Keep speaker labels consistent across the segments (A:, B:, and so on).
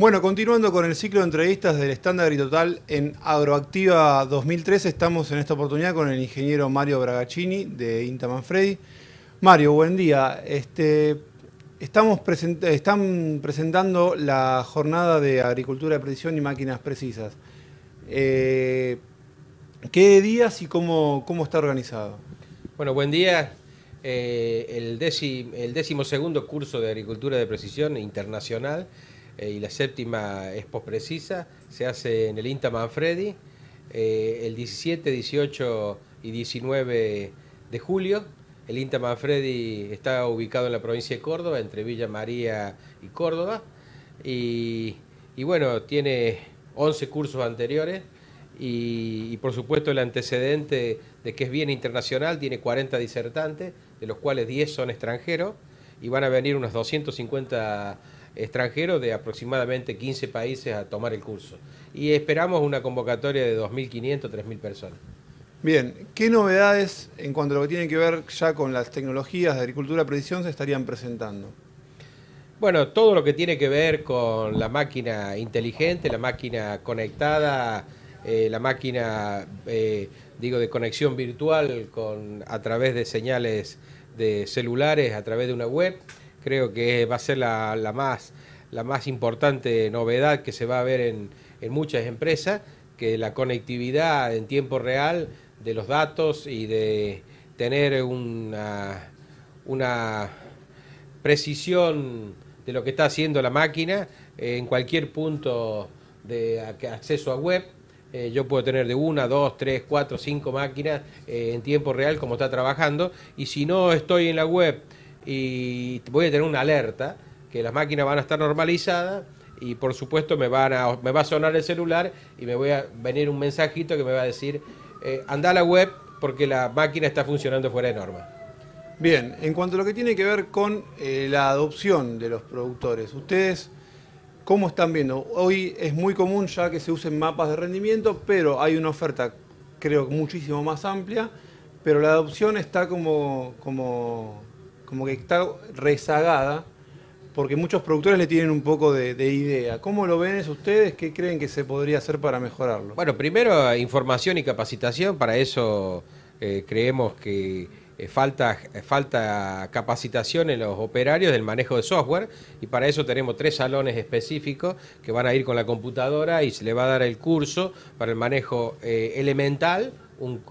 A: Bueno, continuando con el ciclo de entrevistas del Estándar y Total en Agroactiva 2013, estamos en esta oportunidad con el ingeniero Mario Bragaccini de Inta Manfredi. Mario, buen día. Este, estamos están presentando la jornada de agricultura de precisión y máquinas precisas. Eh, ¿Qué días y cómo, cómo está organizado?
B: Bueno, buen día. Eh, el, el segundo curso de agricultura de precisión internacional eh, y la séptima es posprecisa, se hace en el INTA Manfredi eh, el 17, 18 y 19 de julio. El INTA Manfredi está ubicado en la provincia de Córdoba, entre Villa María y Córdoba. Y, bueno, tiene 11 cursos anteriores y, y, por supuesto el antecedente de que es bien internacional, tiene 40 disertantes, de los cuales 10 son extranjeros y van a venir unos 250 extranjeros de aproximadamente 15 países a tomar el curso. Y esperamos una convocatoria de 2.500, 3.000 personas.
A: Bien, ¿qué novedades en cuanto a lo que tiene que ver ya con las tecnologías de agricultura precisión se estarían presentando?
B: Bueno, todo lo que tiene que ver con la máquina inteligente, la máquina conectada, eh, la máquina, eh, digo, de conexión virtual con, a través de señales de celulares, a través de una web, creo que va a ser la, más, la más importante novedad que se va a ver en, en muchas empresas, que la conectividad en tiempo real de los datos y de tener una, una precisión de lo que está haciendo la máquina eh, en cualquier punto de acceso a web. Eh, yo puedo tener de una, dos, tres, cuatro, cinco máquinas eh, en tiempo real como está trabajando. Y si no estoy en la web y voy a tener una alerta que las máquinas van a estar normalizadas y por supuesto me, van me va a sonar el celular y me voy a venir un mensajito que me va a decir, eh, anda a la web porque la máquina está funcionando fuera de norma.
A: Bien, en cuanto a lo que tiene que ver con eh, la adopción de los productores, ustedes... ¿Cómo están viendo? Hoy es muy común ya que se usen mapas de rendimiento, pero hay una oferta, creo, muchísimo más amplia, pero la adopción está como, como como que está rezagada porque muchos productores le tienen un poco de, idea. ¿Cómo lo ven ustedes? ¿Qué creen que se podría hacer para mejorarlo?
B: Bueno, primero eh, información y capacitación, para eso eh, creemos que eh, falta, falta capacitación en los operarios del manejo de software y para eso tenemos tres salones específicos que van a ir con la computadora y se le va a dar el curso para el manejo elemental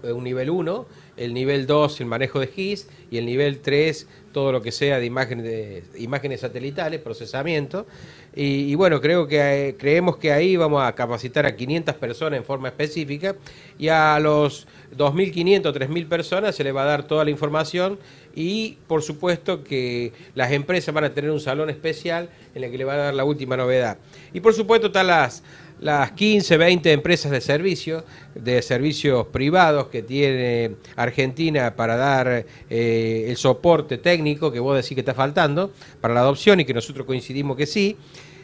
B: eh, un, nivel 1, el nivel 2 el manejo de GIS y el nivel 3 todo lo que sea de imágenes, de, imágenes satelitales, procesamiento. Y, bueno, creo que eh, creemos que ahí vamos a capacitar a 500 personas en forma específica y a los 2.500, 3.000 personas se les va a dar toda la información y por supuesto que las empresas van a tener un salón especial en el que le va a dar la última novedad. Y por supuesto están las, las 15, 20 empresas de servicios, de servicios privados que tiene Argentina para dar eh, el soporte técnico que vos decís que está faltando para la adopción y que nosotros coincidimos que sí.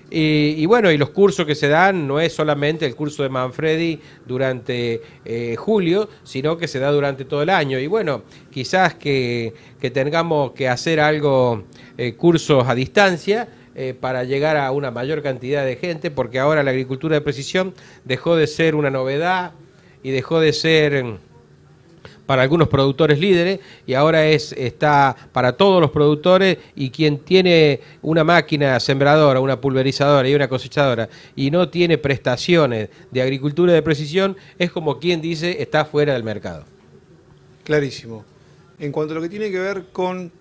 B: Y, bueno, y los cursos que se dan no es solamente el curso de Manfredi durante eh, julio, sino que se da durante todo el año. Y bueno, quizás que, tengamos que hacer algo, eh, cursos a distancia, eh, para llegar a una mayor cantidad de gente, porque ahora la agricultura de precisión dejó de ser una novedad y dejó de ser em, para algunos productores líderes y ahora es, está para todos los productores y quien tiene una máquina sembradora, una pulverizadora y una cosechadora y no tiene prestaciones de agricultura de precisión es como quien dice está fuera del mercado.
A: Clarísimo. En cuanto a lo que tiene que ver con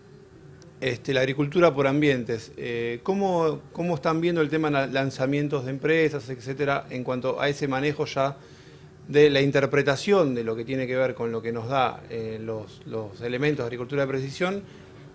A: este, la agricultura por ambientes. Eh, ¿cómo, están viendo el tema de lanzamientos de empresas, etcétera, en cuanto a ese manejo ya de la interpretación de lo que tiene que ver con lo que nos da eh, los elementos de agricultura de precisión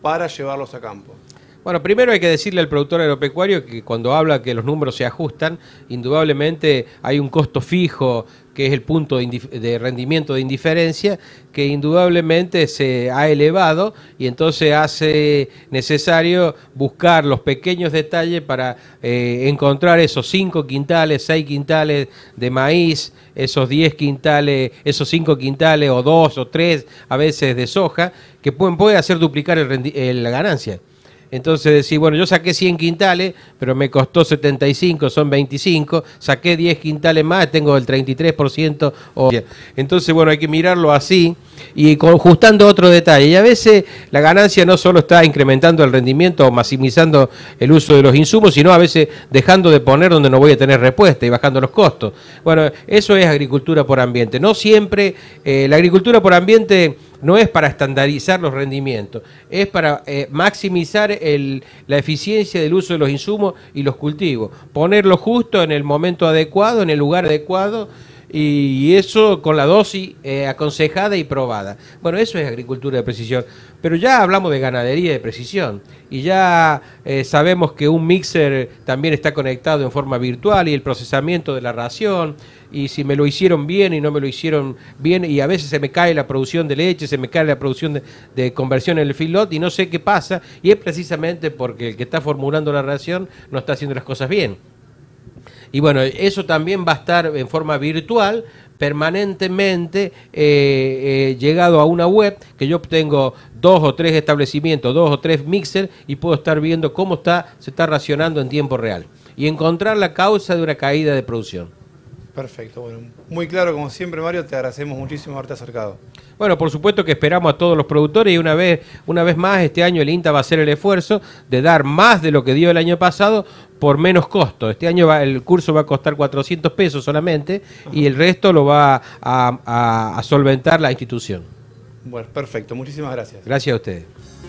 A: para llevarlos a campo?
B: Bueno, primero hay que decirle al productor agropecuario que cuando habla que los números se ajustan, indudablemente hay un costo fijo que es el punto de, rendimiento de indiferencia, que indudablemente se ha elevado y entonces hace necesario buscar los pequeños detalles para eh, encontrar esos 5 quintales, 6 quintales de maíz, esos 10 quintales, esos 5 quintales o 2 o 3 a veces de soja, que pueden, puede hacer duplicar el, la ganancia. Entonces decir, bueno, yo saqué 100 quintales, pero me costó 75, son 25, saqué 10 quintales más, tengo el 33%. O... Entonces, bueno, hay que mirarlo así y ajustando otro detalle. Y a veces la ganancia no solo está incrementando el rendimiento o maximizando el uso de los insumos, sino a veces dejando de poner donde no voy a tener respuesta y bajando los costos. Bueno, eso es agricultura por ambiente. No siempre eh, la agricultura por ambiente no es para estandarizar los rendimientos, es para eh, maximizar la eficiencia del uso de los insumos y los cultivos, ponerlo justo en el momento adecuado, en el lugar adecuado y eso con la dosis eh, aconsejada y probada. Bueno, eso es agricultura de precisión, pero ya hablamos de ganadería de precisión y ya eh, sabemos que un mixer también está conectado en forma virtual y el procesamiento de la ración y si me lo hicieron bien y no me lo hicieron bien y a veces se me cae la producción de leche, se me cae la producción de, conversión en el filot y no sé qué pasa y es precisamente porque el que está formulando la ración no está haciendo las cosas bien. Y bueno, eso también va a estar en forma virtual permanentemente eh, eh, llegado a una web que yo obtengo dos o tres establecimientos, dos o tres mixers y puedo estar viendo cómo está, se está racionando en tiempo real y encontrar la causa de una caída de producción.
A: Perfecto, bueno, muy claro como siempre Mario, te agradecemos muchísimo haberte acercado.
B: Bueno, por supuesto que esperamos a todos los productores y una vez, una vez más este año el INTA va a hacer el esfuerzo de dar más de lo que dio el año pasado por menos costo. Este año el curso va a costar 400 pesos solamente y el resto lo va a, a solventar la institución.
A: Bueno, perfecto, muchísimas gracias.
B: Gracias a ustedes.